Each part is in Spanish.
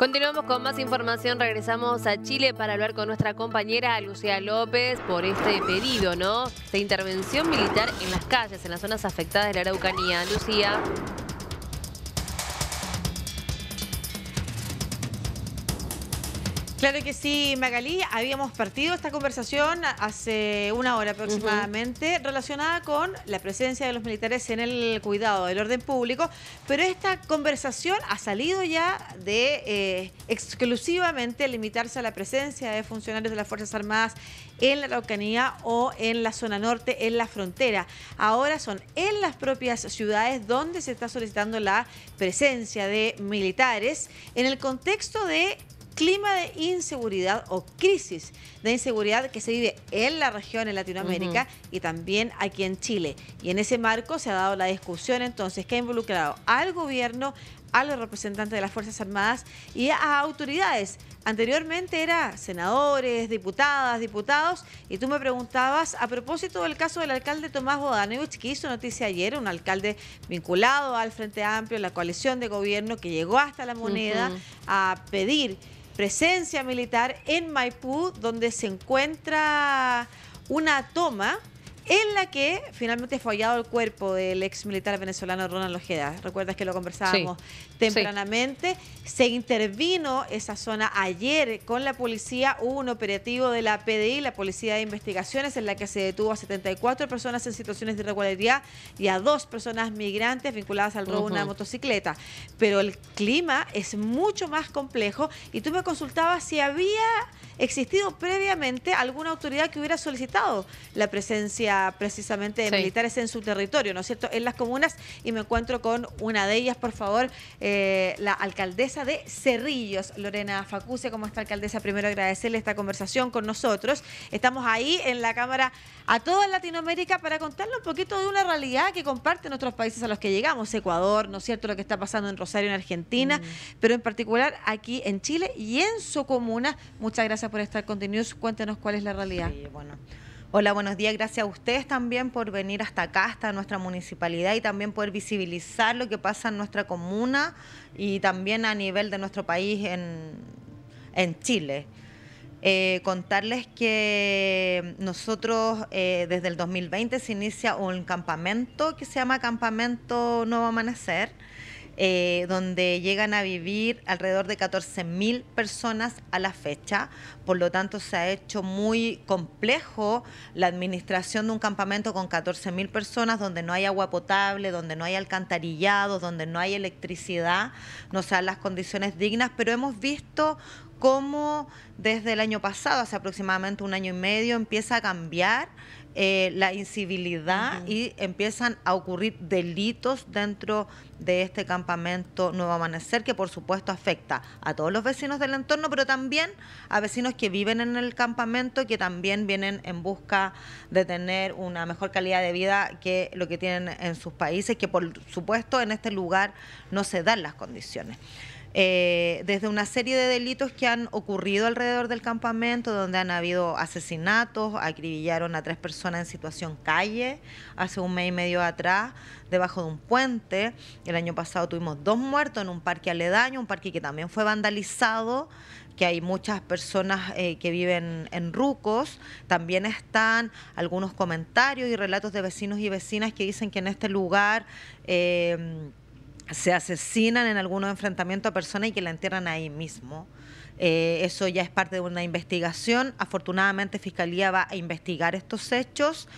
Continuamos con más información. Regresamos a Chile para hablar con nuestra compañera Lucía López por este pedido, ¿no? De intervención militar en las calles, en las zonas afectadas de la Araucanía. Lucía. Claro que sí, Magalí. Habíamos partido esta conversación hace una hora aproximadamente relacionada con la presencia de los militares en el cuidado del orden público, pero esta conversación ha salido ya de eh, exclusivamente limitarse a la presencia de funcionarios de las Fuerzas Armadas en la Araucanía o en la zona norte, en la frontera. Ahora son en las propias ciudades donde se está solicitando la presencia de militares en el contexto de clima de inseguridad o crisis de inseguridad que se vive en la región, en Latinoamérica y también aquí en Chile. Y en ese marco se ha dado la discusión entonces que ha involucrado al gobierno, a los representantes de las Fuerzas Armadas y a autoridades. Anteriormente era senadores, diputadas, diputados, y tú me preguntabas a propósito del caso del alcalde Tomás Bodanovich, que hizo noticia ayer, un alcalde vinculado al Frente Amplio, la coalición de gobierno que llegó hasta la moneda a pedir presencia militar en Maipú, donde se encuentra una toma en la que finalmente fue hallado el cuerpo del ex militar venezolano Ronald Ojeda. Recuerdas que lo conversábamos tempranamente. Se intervino esa zona ayer con la policía. Hubo un operativo de la PDI, la Policía de Investigaciones, en la que se detuvo a 74 personas en situaciones de irregularidad y a dos personas migrantes vinculadas al robo de una motocicleta. Pero el clima es mucho más complejo y tú me consultabas si había existido previamente alguna autoridad que hubiera solicitado la presencia precisamente de militares en su territorio, ¿no es cierto?, en las comunas y me encuentro con una de ellas, por favor, eh, la alcaldesa de Cerrillos, Lorena Facuse, ¿cómo está alcaldesa? Primero agradecerle esta conversación con nosotros. Estamos ahí en la Cámara a toda Latinoamérica para contarle un poquito de una realidad que comparten otros países a los que llegamos, Ecuador, ¿no es cierto?, lo que está pasando en Rosario, en Argentina, mm. pero en particular aquí en Chile y en su comuna. Muchas gracias por estar con The Cuéntenos cuál es la realidad. bueno. Hola, buenos días. Gracias a ustedes también por venir hasta acá, hasta nuestra municipalidad y también poder visibilizar lo que pasa en nuestra comuna y también a nivel de nuestro país en, Chile. Eh, contarles que nosotros eh, desde el 2020 se inicia un campamento que se llama Campamento Nuevo Amanecer eh, donde llegan a vivir alrededor de 14.000 personas a la fecha. Por lo tanto, se ha hecho muy complejo la administración de un campamento con 14.000 personas donde no hay agua potable, donde no hay alcantarillado, donde no hay electricidad, no se las condiciones dignas, pero hemos visto cómo desde el año pasado, hace aproximadamente un año y medio, empieza a cambiar eh, la incivilidad y empiezan a ocurrir delitos dentro de este campamento Nuevo Amanecer, que por supuesto afecta a todos los vecinos del entorno, pero también a vecinos que viven en el campamento, que también vienen en busca de tener una mejor calidad de vida que lo que tienen en sus países, que por supuesto en este lugar no se dan las condiciones. Eh, desde una serie de delitos que han ocurrido alrededor del campamento, donde han habido asesinatos, acribillaron a tres personas en situación calle hace un mes y medio atrás, debajo de un puente. El año pasado tuvimos dos muertos en un parque aledaño, un parque que también fue vandalizado que hay muchas personas eh, que viven en rucos, también están algunos comentarios y relatos de vecinos y vecinas que dicen que en este lugar eh, se asesinan en algunos enfrentamiento a personas y que la entierran ahí mismo. Eh, eso ya es parte de una investigación. Afortunadamente, Fiscalía va a investigar estos hechos.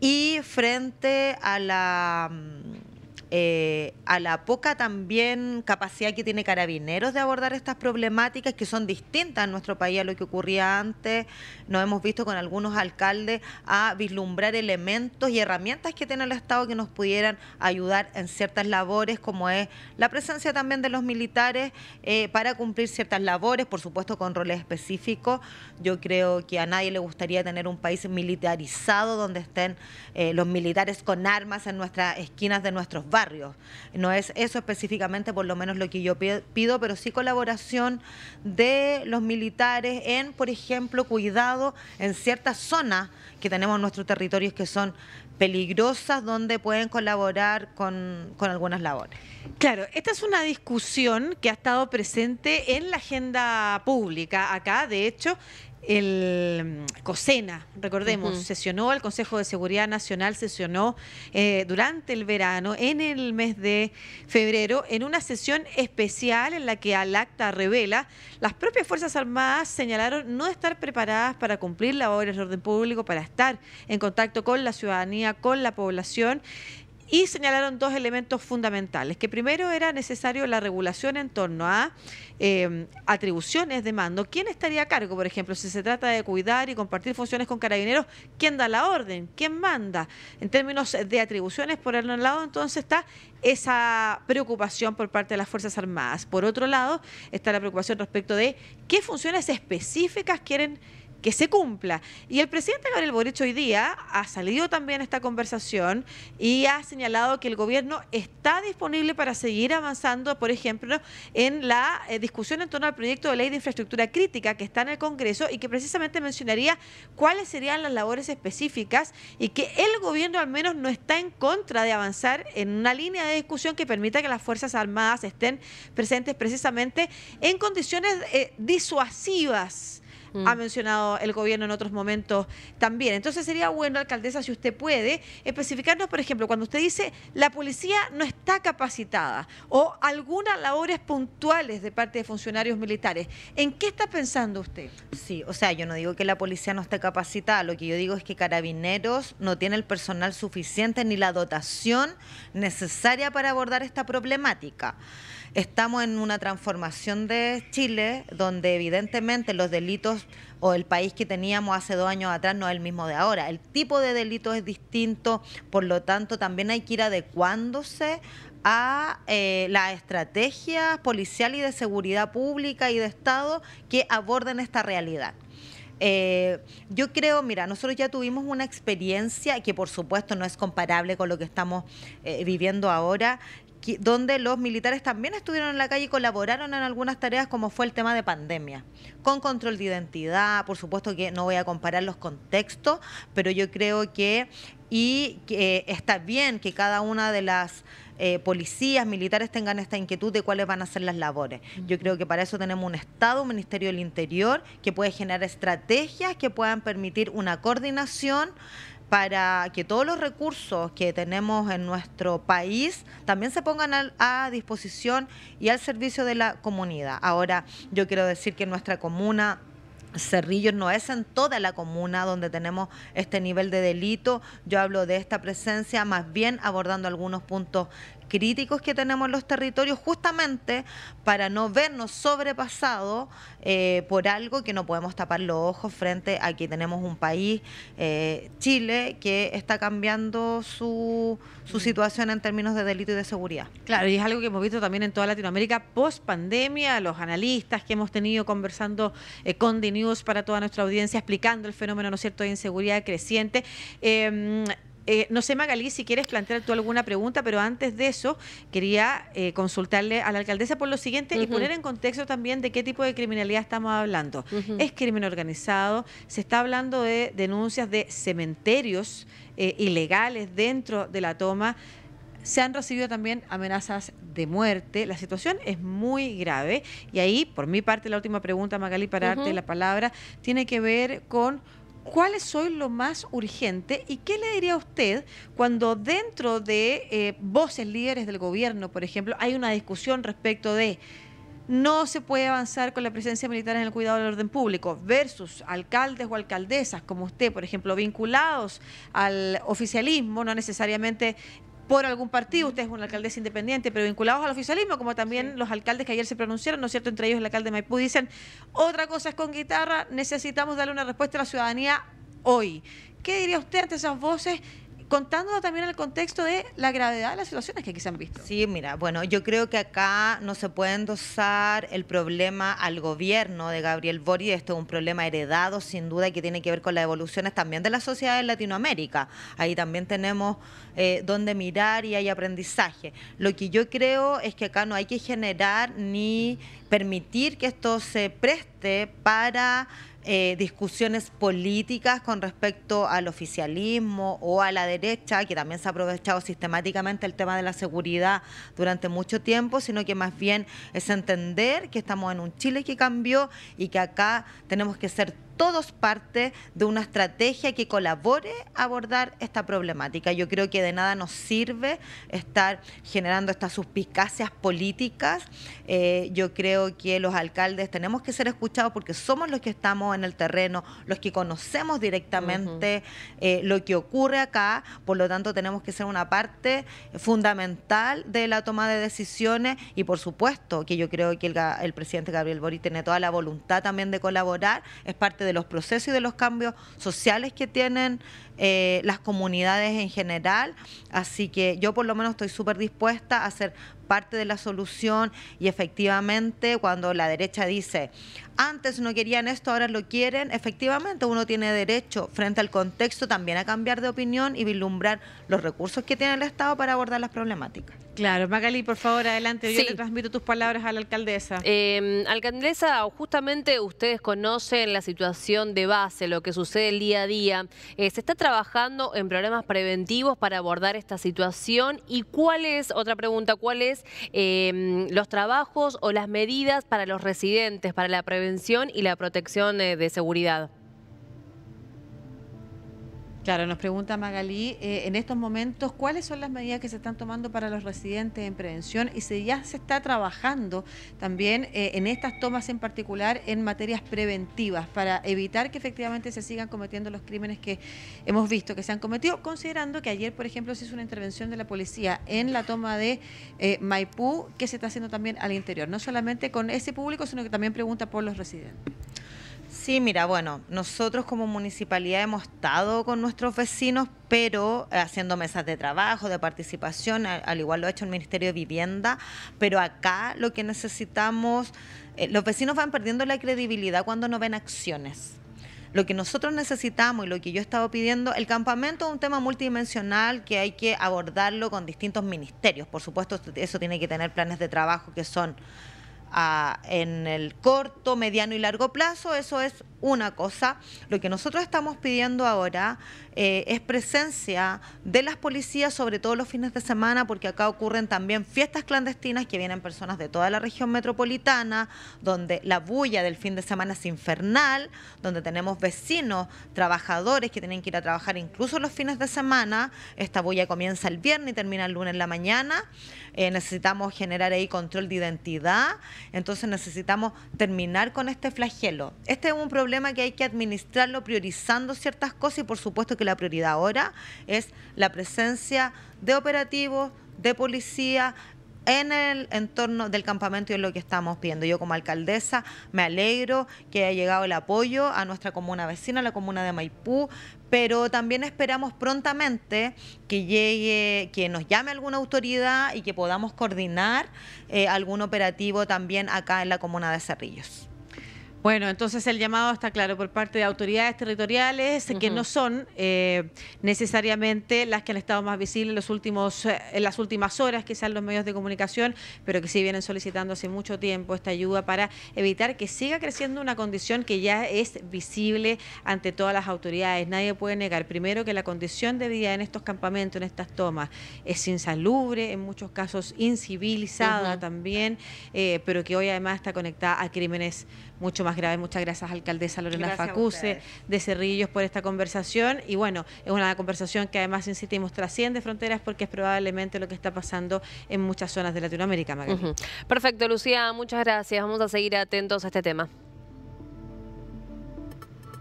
Y frente a la mm, eh, a la poca también capacidad que tiene carabineros de abordar estas problemáticas que son distintas en nuestro país a lo que ocurría antes. Nos hemos visto con algunos alcaldes a vislumbrar elementos y herramientas que tiene el Estado que nos pudieran ayudar en ciertas labores, como es la presencia también de los militares eh, para cumplir ciertas labores, por supuesto con roles específicos. Yo creo que a nadie le gustaría tener un país militarizado donde estén eh, los militares con armas en nuestras esquinas de nuestros barrios. No es eso específicamente, por lo menos lo que yo pido, pero sí colaboración de los militares en, por ejemplo, cuidado en ciertas zonas que tenemos en nuestros territorios que son peligrosas donde pueden colaborar con, con, algunas labores. Claro, esta es una discusión que ha estado presente en la agenda pública acá. De hecho, el mm, COSENA, recordemos, sesionó el Consejo de Seguridad Nacional, sesionó eh, durante el verano, en el mes de febrero, en una sesión especial en la que al acta revela, las propias Fuerzas Armadas señalaron no estar preparadas para cumplir obra de orden público, para estar en contacto con la ciudadanía, con la población y señalaron dos elementos fundamentales, que primero era necesario la regulación en torno a em, atribuciones de mando. ¿Quién estaría a cargo, por ejemplo, si se trata de cuidar y compartir funciones con carabineros? ¿Quién da la orden? ¿Quién manda? En términos de atribuciones, por el lado, entonces está esa preocupación por parte de las Fuerzas Armadas. Por otro lado, está la preocupación respecto de qué funciones específicas quieren que se cumpla. Y el presidente Gabriel Boric hoy día ha salido también a esta conversación y ha señalado que el gobierno está disponible para seguir avanzando, por ejemplo, en la eh, discusión en torno al proyecto de ley de infraestructura crítica que está en el Congreso y que precisamente mencionaría cuáles serían las labores específicas y que el gobierno al menos no está en contra de avanzar en una línea de discusión que permita que las Fuerzas Armadas estén presentes precisamente en condiciones eh, disuasivas ha mm. mencionado el gobierno en otros momentos también. Entonces sería bueno, alcaldesa, si usted puede, especificarnos, por ejemplo, cuando usted dice la policía no está capacitada o algunas labores puntuales de parte de funcionarios militares, ¿en qué está pensando usted? Sí, o sea, yo no digo que la policía no esté capacitada, lo que yo digo es que carabineros no tiene el personal suficiente ni la dotación necesaria para abordar esta problemática estamos en una transformación de Chile donde evidentemente los delitos o el país que teníamos hace dos años atrás no es el mismo de ahora. El tipo de delito es distinto, por lo tanto también hay que ir adecuándose a eh, las estrategias policial y de seguridad pública y de Estado que aborden esta realidad. Eh, yo creo, mira, nosotros ya tuvimos una experiencia que por supuesto no es comparable con lo que estamos eh, viviendo ahora, donde los militares también estuvieron en la calle y colaboraron en algunas tareas, como fue el tema de pandemia, con control de identidad, por supuesto que no voy a comparar los contextos, pero yo creo que y que eh, está bien que cada una de las eh, policías militares tengan esta inquietud de cuáles van a ser las labores. Yo creo que para eso tenemos un Estado, un Ministerio del Interior, que puede generar estrategias que puedan permitir una coordinación para que todos los recursos que tenemos en nuestro país también se pongan a disposición y al servicio de la comunidad. Ahora, yo quiero decir que nuestra comuna... Cerrillos no es en toda la comuna donde tenemos este nivel de delito. Yo hablo de esta presencia, más bien abordando algunos puntos críticos que tenemos los territorios justamente para no vernos sobrepasados eh, por algo que no podemos tapar los ojos frente a que tenemos un país, eh, Chile, que está cambiando su, su mm. situación en términos de delito y de seguridad. Claro, y es algo que hemos visto también en toda Latinoamérica post pandemia, los analistas que hemos tenido conversando eh, con The News para toda nuestra audiencia, explicando el fenómeno, ¿no es cierto?, de inseguridad creciente. Em, eh, no sé, Magalí, si quieres plantear tú alguna pregunta, pero antes de eso quería eh, consultarle a la alcaldesa por lo siguiente y poner en contexto también de qué tipo de criminalidad estamos hablando. ¿Es crimen organizado? ¿Se está hablando de denuncias de cementerios eh, ilegales dentro de la toma? se han recibido también amenazas de muerte. La situación es muy grave y ahí, por mi parte, la última pregunta, Magalí, para darte la palabra, tiene que ver con ¿Cuál es hoy lo más urgente y qué le diría a usted cuando dentro de eh, voces líderes del gobierno, por ejemplo, hay una discusión respecto de no se puede avanzar con la presencia militar en el cuidado del orden público versus alcaldes o alcaldesas como usted, por ejemplo, vinculados al oficialismo, no necesariamente por algún partido, usted es un alcalde independiente, pero vinculados al oficialismo, como también los alcaldes que ayer se pronunciaron, ¿no es cierto?, entre ellos el alcalde de Maipú, dicen, otra cosa es con guitarra, necesitamos darle una respuesta a la ciudadanía hoy. ¿Qué diría usted ante esas voces contándolo también en el contexto de la gravedad de las situaciones que aquí se han visto. Sí, mira, bueno, yo creo que acá no se puede endosar el problema al gobierno de Gabriel Boric, esto es un problema heredado sin duda que tiene que ver con las evoluciones también de la sociedad en Latinoamérica, ahí también tenemos eh, donde mirar y hay aprendizaje. Lo que yo creo es que acá no hay que generar ni permitir que esto se preste para eh, discusiones políticas con respecto al oficialismo o a la derecha, que también se ha aprovechado sistemáticamente el tema de la seguridad durante mucho tiempo, sino que más bien es entender que estamos en un Chile que cambió y que acá tenemos que ser todos parte de una estrategia que colabore a abordar esta problemática. Yo creo que de nada nos sirve estar generando estas suspicacias políticas. Eh, yo creo que los alcaldes tenemos que ser escuchados porque somos los que estamos en el terreno, los que conocemos directamente eh, lo que ocurre acá, por lo tanto tenemos que ser una parte fundamental de la toma de decisiones y por supuesto que yo creo que el, el presidente Gabriel Boric tiene toda la voluntad también de colaborar, es parte de los procesos y de los cambios sociales que tienen eh, las comunidades en general. Así que yo por lo menos estoy súper dispuesta a hacer parte de la solución y efectivamente cuando la derecha dice, antes no querían esto, ahora lo quieren, efectivamente uno tiene derecho frente al contexto también a cambiar de opinión y vislumbrar los recursos que tiene el Estado para abordar las problemáticas. Claro, Magali, por favor, adelante, yo te le transmito tus palabras a la alcaldesa. Em, alcaldesa, justamente ustedes conocen la situación de base, lo que sucede el día a día. Eh, ¿Se está trabajando en programas preventivos para abordar esta situación? ¿Y cuál es, otra pregunta, cuál es Em, los trabajos o las medidas para los residentes, para la prevención y la protección de seguridad? Claro, nos pregunta Magalí, eh, en estos momentos, ¿cuáles son las medidas que se están tomando para los residentes en prevención? Y si ya se está trabajando también eh, en estas tomas en particular en materias preventivas para evitar que efectivamente se sigan cometiendo los crímenes que hemos visto que se han cometido, considerando que ayer, por ejemplo, se hizo una intervención de la policía en la toma de eh, Maipú, que se está haciendo también al interior, no solamente con ese público, sino que también pregunta por los residentes. Sí, mira, bueno, nosotros como municipalidad hemos estado con nuestros vecinos, pero eh, haciendo mesas de trabajo, de participación, al, igual lo ha hecho el Ministerio de Vivienda, pero acá lo que necesitamos, eh, los vecinos van perdiendo la credibilidad cuando no ven acciones. Lo que nosotros necesitamos y lo que yo he estado pidiendo, el campamento es un tema multidimensional que hay que abordarlo con distintos ministerios. Por supuesto, eso tiene que tener planes de trabajo que son en el corto, mediano y largo plazo, eso es una cosa. Lo que nosotros estamos pidiendo ahora eh, es presencia de las policías, sobre todo los fines de semana, porque acá ocurren también fiestas clandestinas que vienen personas de toda la región metropolitana, donde la bulla del fin de semana es infernal, donde tenemos vecinos, trabajadores que tienen que ir a trabajar incluso los fines de semana. Esta bulla comienza el viernes y termina el lunes en la mañana. Eh, necesitamos generar ahí control de identidad entonces necesitamos terminar con este flagelo. Este es un problema que hay que administrarlo priorizando ciertas cosas y por supuesto que la prioridad ahora es la presencia de operativos, de policía, en el entorno del campamento y es lo que estamos viendo. Yo como alcaldesa me alegro que haya llegado el apoyo a nuestra comuna vecina, la comuna de Maipú, pero también esperamos prontamente que llegue, que nos llame alguna autoridad y que podamos coordinar eh, algún operativo también acá en la comuna de Cerrillos. Bueno, entonces el llamado está claro por parte de autoridades territoriales que no son eh, necesariamente las que han estado más visibles en, los últimos, eh, en las últimas horas, quizás los medios de comunicación, pero que sí vienen solicitando hace mucho tiempo esta ayuda para evitar que siga creciendo una condición que ya es visible ante todas las autoridades. Nadie puede negar, primero, que la condición de vida en estos campamentos, en estas tomas, es insalubre, en muchos casos incivilizada también, eh, pero que hoy además está conectada a crímenes mucho más grave. Muchas gracias, alcaldesa Lorena Facuse de Cerrillos, por esta conversación. Y bueno, es una conversación que además, insistimos, trasciende fronteras porque es probablemente lo que está pasando en muchas zonas de Latinoamérica, Perfecto, Lucía, muchas gracias. Vamos a seguir atentos a este tema.